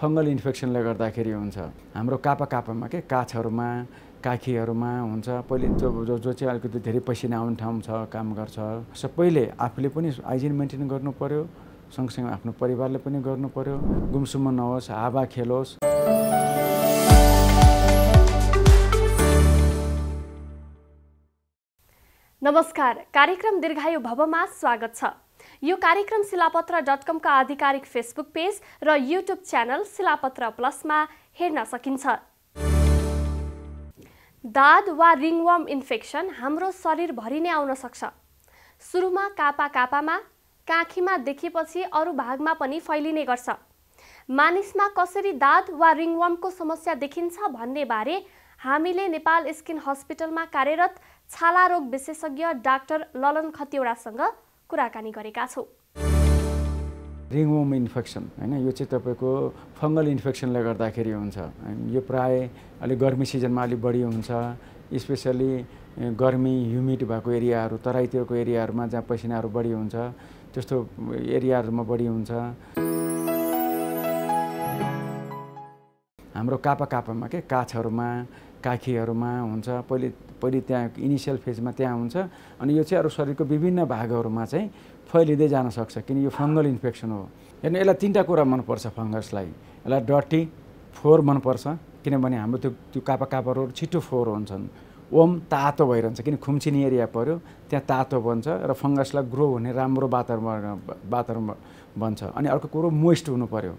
fungal इन्फेक्सनले गर्दाखेरि हुन्छ हाम्रो कापा कापामा के काछहरूमा काखीहरूमा हुन्छ पहिले जो जो जो चाहिँ अलिकति धेरै पसिना आउने ठाउँ छ काम गर्छ सबैले आफूले पनि हाइजिन मेन्टेन गर्नु पऱ्यो सँगसँगै आफ्नो परिवारले पनि गर्नु पऱ्यो गुमसुम नहोस् हावा खेलोस् नमस्कार कार्यक्रम दीर्घायु भवमा स्वागत छ यो कार्यक्रम शिलापत्र डट कमका आधिकारिक फेसबुक पेज र युट्युब च्यानल शिलापत्र प्लसमा हेर्न सकिन्छ दाद वा रिङवर्म इन्फेक्सन हाम्रो शरीर भरि नै आउन सक्छ सुरुमा कापा कापामा काँखीमा देखेपछि अरू भागमा पनि फैलिने गर्छ मानिसमा कसरी दाद वा रिङवर्मको समस्या देखिन्छ भन्ने बारे हामीले नेपाल स्किन हस्पिटलमा कार्यरत छाला रोग विशेषज्ञ डाक्टर ललन खतिवडासँग कुराकानी गरेका छौँ रिङवोम इन्फेक्सन होइन यो चाहिँ तपाईँको फङ्गल इन्फेक्सनले गर्दाखेरि हुन्छ यो प्राय अलिक गर्मी सिजनमा अलिक बढी हुन्छ स्पेसली गर्मी ह्युमिड भएको एरियाहरू तराईतिरको एरियाहरूमा जहाँ पसिनाहरू बढी हुन्छ त्यस्तो एरियाहरूमा बढी हुन्छ हाम्रो कापा कापामा के काछहरूमा काखीहरूमा हुन्छ पहिले पहिले त्यहाँ इनिसियल फेजमा त्यहाँ हुन्छ अनि यो चाहिँ अरू शरीरको विभिन्न भागहरूमा चाहिँ फैलिँदै जान सक्छ किन यो फङ्गल इन्फेक्सन हो हेर्नु यसलाई तिनवटा कुरा मनपर्छ फङ्गसलाई यसलाई डटी फोहोर मनपर्छ किनभने हाम्रो त्यो त्यो कापा कापाहरू छिटो फोहोर हुन्छन् ओम तातो भइरहन्छ किन खुम्चिनी एरिया पऱ्यो त्यहाँ तातो बन्छ र फङ्गसलाई ग्रो हुने राम्रो वातावरण वातावरण बन्छ अनि अर्को कुरो मोइस्ट हुनु पऱ्यो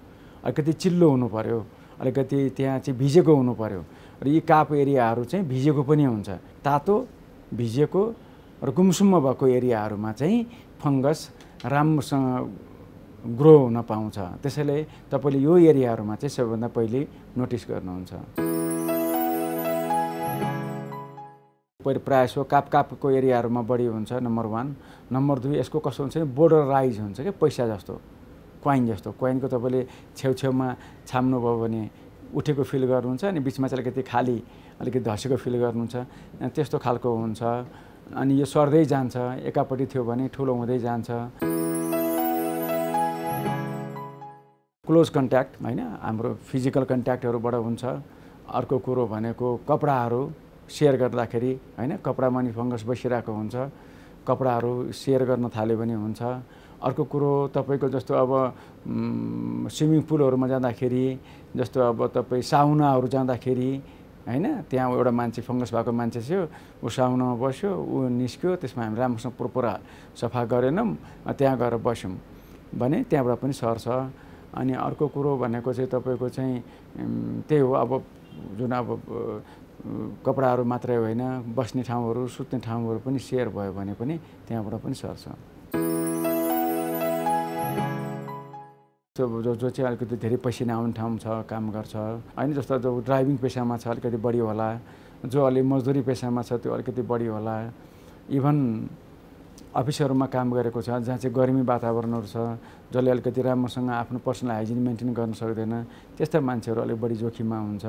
अलिकति चिल्लो हुनु पऱ्यो अलिकति त्यहाँ चाहिँ भिजेको हुनु पऱ्यो र यी काप एरियाहरू चाहिँ भिजेको पनि हुन्छ तातो भिजेको र गुमसुम भएको एरियाहरूमा चाहिँ फङ्गस राम्रोसँग ग्रो हुन पाउँछ त्यसैले तपाईँले यो एरियाहरूमा चाहिँ सबैभन्दा पहिले नोटिस गर्नुहुन्छ पहिले प्रायः यसो काप कापको एरियाहरूमा बढी हुन्छ नम्बर वान नम्बर दुई यसको कस्तो हुन्छ भने बोर्डर राइज हुन्छ क्या पैसा जस्तो क्वाइन जस्तो क्वाइनको तपाईँले छेउछेउमा छाम्नुभयो भने उठेको फिल गर्नुहुन्छ अनि बिचमा चाहिँ अलिकति खाली अलिकति धसेको फिल गर्नुहुन्छ त्यस्तो खालको हुन्छ अनि यो सर्दै जान्छ एकापट्टि थियो भने ठुलो हुँदै जान्छ क्लोज कन्ट्याक्ट होइन हाम्रो फिजिकल कन्ट्याक्टहरूबाट हुन्छ अर्को कुरो भनेको कपडाहरू सेयर गर्दाखेरि होइन कपडामा नि फङ्गस बसिरहेको हुन्छ कपडाहरू सेयर गर्न थाल्यो भने हुन्छ अर्को कुरो तपाईँको जस्तो अब स्विमिङ पुलहरूमा जाँदाखेरि जस्तो अब तपाईँ साउनाहरू जाँदाखेरि होइन त्यहाँ एउटा मान्छे फङ्गस भएको मान्छे थियो ऊ साउनामा बस्यो ऊ निस्क्यो त्यसमा हामी राम्रोसँग पुरा सफा गरेनौँ त्यहाँ गएर बस्यौँ भने त्यहाँबाट पनि सर्छ अनि अर्को कुरो भनेको चाहिँ तपाईँको चाहिँ त्यही हो अब जुन अब कपडाहरू मात्रै होइन बस्ने ठाउँहरू सुत्ने ठाउँहरू पनि सेयर भयो भने पनि त्यहाँबाट पनि सर्छ त्यो जो जो चाहिँ अलिकति धेरै पैसा आउने ठाउँ छ काम गर्छ होइन जस्तो जो ड्राइभिङ पेसामा छ अलिकति बढी होला जो अलि मजदुरी पेसामा छ त्यो अलिकति बढी होला इभन अफिसहरूमा काम गरेको छ जहाँ चाहिँ गर्मी वातावरणहरू छ जसले अलिकति राम्रोसँग आफ्नो पर्सनल हाइजिन मेन्टेन गर्न सक्दैन त्यस्ता मान्छेहरू अलिक बढी जोखिममा हुन्छ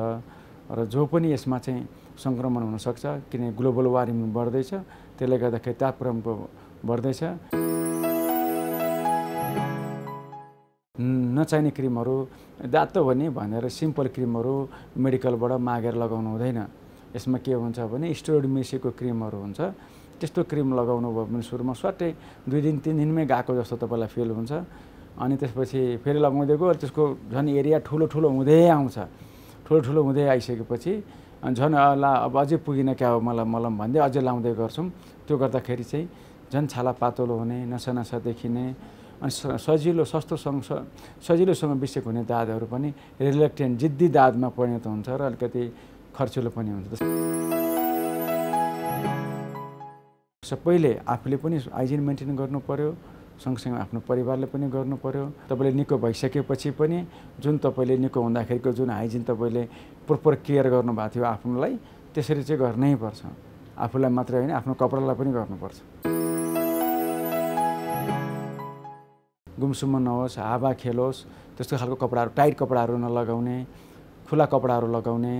र जो पनि यसमा चाहिँ सङ्क्रमण हुनसक्छ किनकि ग्लोबल वार्मिङ बढ्दैछ त्यसले गर्दाखेरि तापक्रमको बढ्दैछ नचाहिने क्रिमहरू दातो हो भनेर सिम्पल क्रिमहरू मेडिकलबाट मागेर लगाउनु हुँदैन यसमा के हुन्छ भने स्टोरोइड मिसेको क्रिमहरू हुन्छ त्यस्तो क्रिम लगाउनु भयो भने सुरुमा स्वाटै दुई दिन तिन दिनमै गएको जस्तो तपाईँलाई फिल हुन्छ अनि त्यसपछि फेरि लगाउँदै गयो त्यसको झन् एरिया ठुलो ठुलो हुँदै आउँछ ठुलो ठुलो हुँदै आइसकेपछि अनि झन् ला अब अझै पुगिन क्या हो मलाई मलम भन्दै अझै लाउँदै गर्छौँ त्यो गर्दाखेरि चाहिँ झन् छाला पातलो हुने नसा नसा देखिने अनि सजिलो सस्तोसँग सजिलोसँग बिसेक हुने दाँतहरू पनि रिलेक्टेन्ट जिद्दी दाँतमा परिणत हुन्छ र अलिकति खर्चिलो पनि हुन्छ सबैले आफूले पनि हाइजिन मेन्टेन गर्नु पऱ्यो सँगसँगै आफ्नो परिवारले पनि गर्नु पऱ्यो तपाईँले निको भइसकेपछि पनि जुन तपाईँले निको हुँदाखेरिको जुन हाइजिन तपाईँले प्रोपर केयर गर्नुभएको थियो आफ्नोलाई त्यसरी चाहिँ गर्नै पर्छ आफूलाई मात्रै होइन आफ्नो कपडालाई पनि गर्नुपर्छ गुमसुम नहोस् हावा खेलोस् त्यस्तो खालको कपडाहरू टाइट कपडाहरू नलगाउने खुला कपडाहरू लगाउने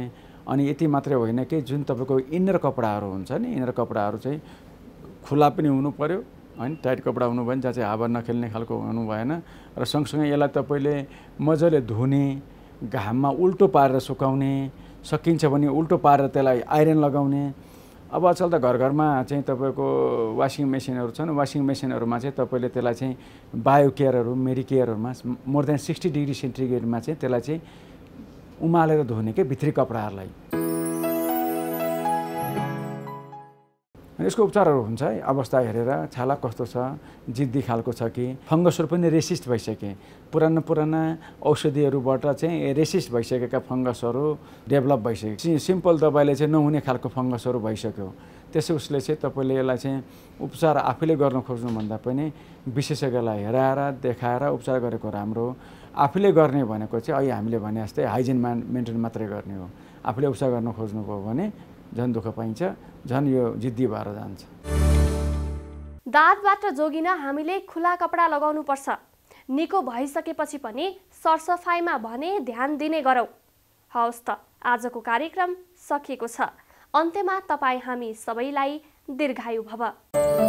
अनि यति मात्रै होइन कि जुन तपाईँको इनर कपडाहरू हुन्छ नि इनर कपडाहरू चाहिँ खुला पनि हुनु पऱ्यो होइन टाइट कपडा हुनु भयो भने जहाँ चाहिँ हावा नखेल्ने खालको हुनु भएन र सँगसँगै यसलाई तपाईँले मजाले धुने घाममा उल्टो पारेर सुकाउने सकिन्छ भने उल्टो पारेर त्यसलाई आइरन लगाउने अब अचल त घर घरमा चाहिँ तपाईँको वासिङ मेसिनहरू छन् वासिङ मेसिनहरूमा चाहिँ तपाईँले त्यसलाई चाहिँ बायो केयरहरू मेरी केयरहरूमा मोर देन सिक्सटी डिग्री सेन्टिग्रेडमा चाहिँ त्यसलाई चाहिँ उमालेर धुने क्या भित्री कपडाहरूलाई यसको उपचारहरू हुन्छ है अवस्था हेरेर छाला कस्तो छ जिद्दी खालको छ कि फङ्गसहरू पनि रेसिस्ट भइसके पुरानो पुराना औषधिहरूबाट चाहिँ रेसिस्ट भइसकेका फङ्गसहरू डेभलप भइसक्यो सिम्पल दबाईले चाहिँ नहुने खालको फङ्गसहरू भइसक्यो त्यसै उसले चाहिँ तपाईँले यसलाई चाहिँ उपचार आफैले गर्न खोज्नुभन्दा पनि विशेषज्ञलाई हेराएर देखाएर उपचार गरेको राम्रो आफूले गर्ने भनेको चाहिँ अहिले हामीले भने जस्तै हाइजिन मा मेन्टेन मात्रै गर्ने हो आफूले उपचार गर्न खोज्नुभयो भने झन् दुःख पाइन्छ झन् यो जिद्दी भएर जान्छ दाँतबाट जोगिन हामीले खुला कपडा लगाउनुपर्छ निको भइसकेपछि पनि सरसफाइमा भने ध्यान दिने गरौँ हवस् त आजको कार्यक्रम सकिएको छ अन्त्यमा तपाईँ हामी सबैलाई दीर्घायु भव